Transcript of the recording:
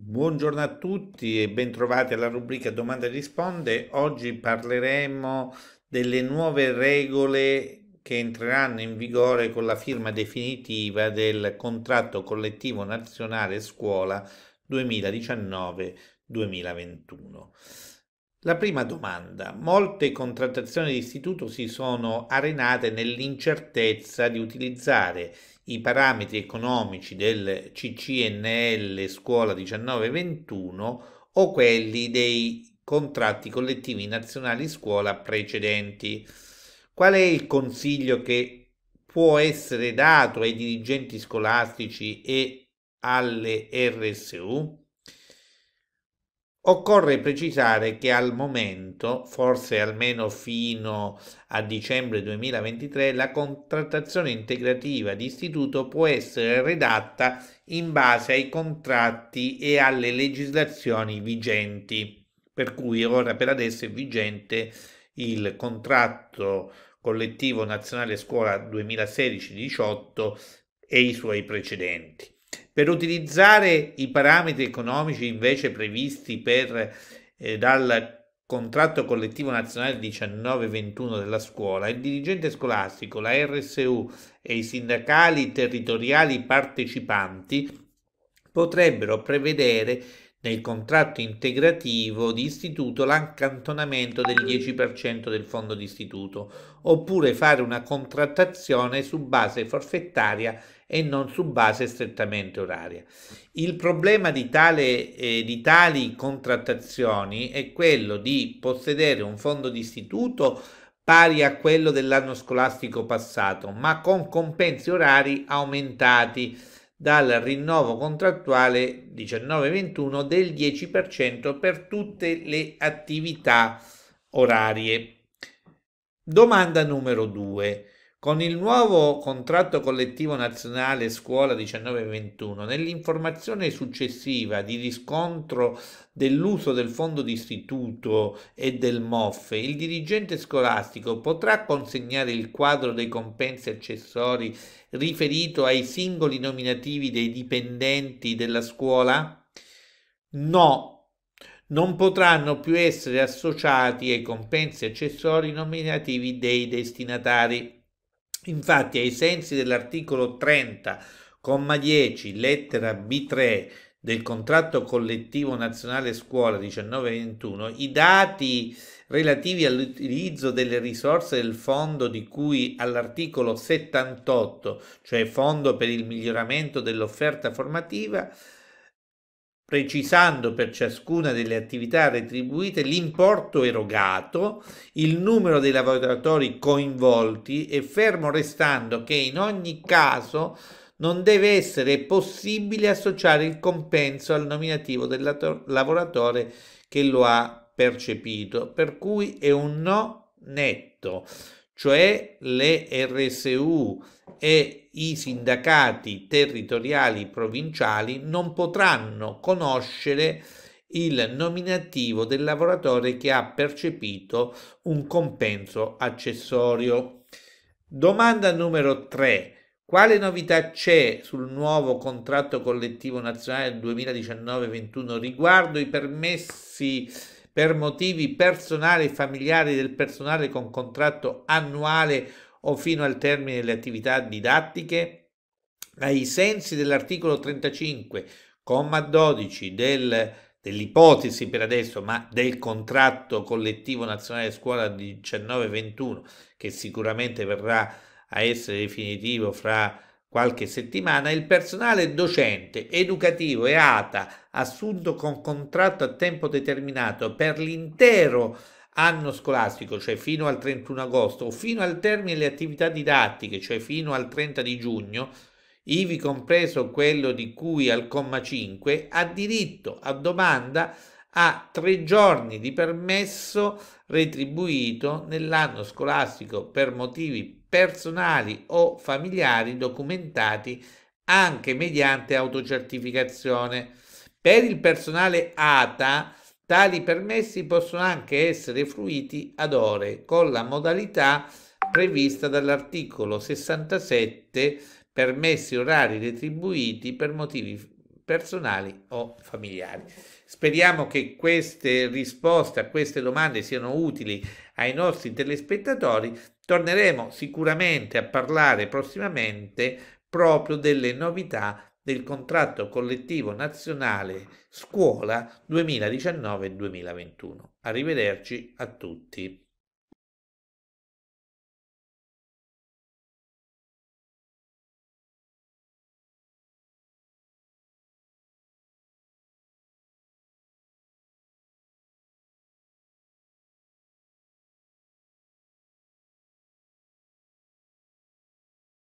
Buongiorno a tutti e bentrovati alla rubrica Domanda e risponde. Oggi parleremo delle nuove regole che entreranno in vigore con la firma definitiva del contratto collettivo nazionale scuola 2019-2021. La prima domanda. Molte contrattazioni di istituto si sono arenate nell'incertezza di utilizzare i parametri economici del CCNL Scuola 19-21 o quelli dei contratti collettivi nazionali scuola precedenti. Qual è il consiglio che può essere dato ai dirigenti scolastici e alle RSU? Occorre precisare che al momento, forse almeno fino a dicembre 2023, la contrattazione integrativa di istituto può essere redatta in base ai contratti e alle legislazioni vigenti, per cui ora per adesso è vigente il contratto collettivo nazionale scuola 2016-18 e i suoi precedenti. Per utilizzare i parametri economici invece previsti per, eh, dal contratto collettivo nazionale 1921 della scuola, il dirigente scolastico, la RSU e i sindacali territoriali partecipanti potrebbero prevedere nel contratto integrativo di istituto l'accantonamento del 10% del fondo di istituto, oppure fare una contrattazione su base forfettaria e non su base strettamente oraria. Il problema di, tale, eh, di tali contrattazioni è quello di possedere un fondo di istituto pari a quello dell'anno scolastico passato, ma con compensi orari aumentati dal rinnovo contrattuale 19-21 del 10% per tutte le attività orarie. Domanda numero 2. Con il nuovo contratto collettivo nazionale scuola 1921, nell'informazione successiva di riscontro dell'uso del fondo d'istituto e del MOF, il dirigente scolastico potrà consegnare il quadro dei compensi accessori riferito ai singoli nominativi dei dipendenti della scuola? No, non potranno più essere associati ai compensi accessori nominativi dei destinatari. Infatti, ai sensi dell'articolo 30, comma 10, lettera B3 del contratto collettivo nazionale scuola 1921, i dati relativi all'utilizzo delle risorse del fondo di cui all'articolo 78, cioè Fondo per il miglioramento dell'offerta formativa, precisando per ciascuna delle attività retribuite l'importo erogato, il numero dei lavoratori coinvolti e fermo restando che in ogni caso non deve essere possibile associare il compenso al nominativo del lavoratore che lo ha percepito, per cui è un no netto cioè le RSU e i sindacati territoriali provinciali non potranno conoscere il nominativo del lavoratore che ha percepito un compenso accessorio. Domanda numero 3. Quale novità c'è sul nuovo contratto collettivo nazionale 2019-21 riguardo i permessi per motivi personali e familiari del personale con contratto annuale o fino al termine delle attività didattiche, ai sensi dell'articolo 35, comma 12 del, dell'ipotesi per adesso, ma del contratto collettivo nazionale scuola 19-21, che sicuramente verrà a essere definitivo fra qualche settimana il personale docente, educativo e ATA assunto con contratto a tempo determinato per l'intero anno scolastico, cioè fino al 31 agosto, o fino al termine delle attività didattiche, cioè fino al 30 di giugno, ivi compreso quello di cui al comma 5, ha diritto a domanda a tre giorni di permesso retribuito nell'anno scolastico per motivi personali o familiari documentati anche mediante autocertificazione. Per il personale ATA tali permessi possono anche essere fruiti ad ore con la modalità prevista dall'articolo 67 permessi orari retribuiti per motivi personali o familiari. Speriamo che queste risposte a queste domande siano utili ai nostri telespettatori. Torneremo sicuramente a parlare prossimamente proprio delle novità del contratto collettivo nazionale scuola 2019-2021. Arrivederci a tutti.